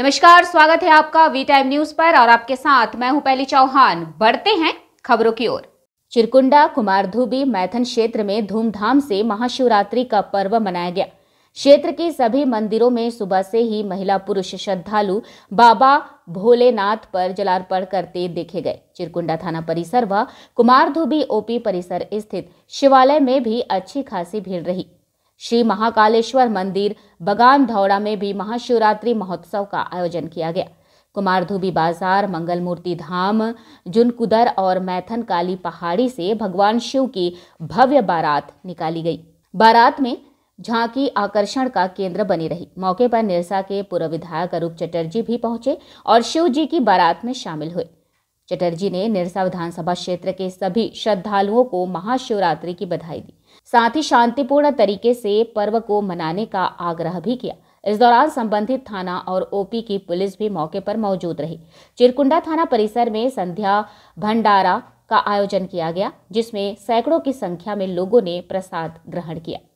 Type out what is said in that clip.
नमस्कार स्वागत है आपका वी टाइम न्यूज पर और आपके साथ मैं हूं पहली चौहान बढ़ते हैं खबरों की ओर चिरकुंडा कुमार धूबी मैथन क्षेत्र में धूमधाम से महाशिवरात्रि का पर्व मनाया गया क्षेत्र के सभी मंदिरों में सुबह से ही महिला पुरुष श्रद्धालु बाबा भोलेनाथ पर जलार्पण करते देखे गए चिरकुंडा थाना परिसर व कुमार ओपी परिसर स्थित शिवालय में भी अच्छी खासी भीड़ रही श्री महाकालेश्वर मंदिर बगान धौड़ा में भी महाशिवरात्रि महोत्सव का आयोजन किया गया कुमार धोबी बाजार मंगल मूर्ति धाम जुनकुदर और मैथन काली पहाड़ी से भगवान शिव की भव्य बारात निकाली गई बारात में झांकी आकर्षण का केंद्र बनी रही मौके पर निरसा के पूर्व विधायक अरूप चटर्जी भी पहुंचे और शिव जी की बारात में शामिल हुए चटर्जी ने निरसा विधानसभा क्षेत्र के सभी श्रद्धालुओं को महाशिवरात्रि की बधाई दी साथ ही शांतिपूर्ण तरीके से पर्व को मनाने का आग्रह भी किया इस दौरान संबंधित थाना और ओपी की पुलिस भी मौके पर मौजूद रही चिरकुंडा थाना परिसर में संध्या भंडारा का आयोजन किया गया जिसमें सैकड़ों की संख्या में लोगों ने प्रसाद ग्रहण किया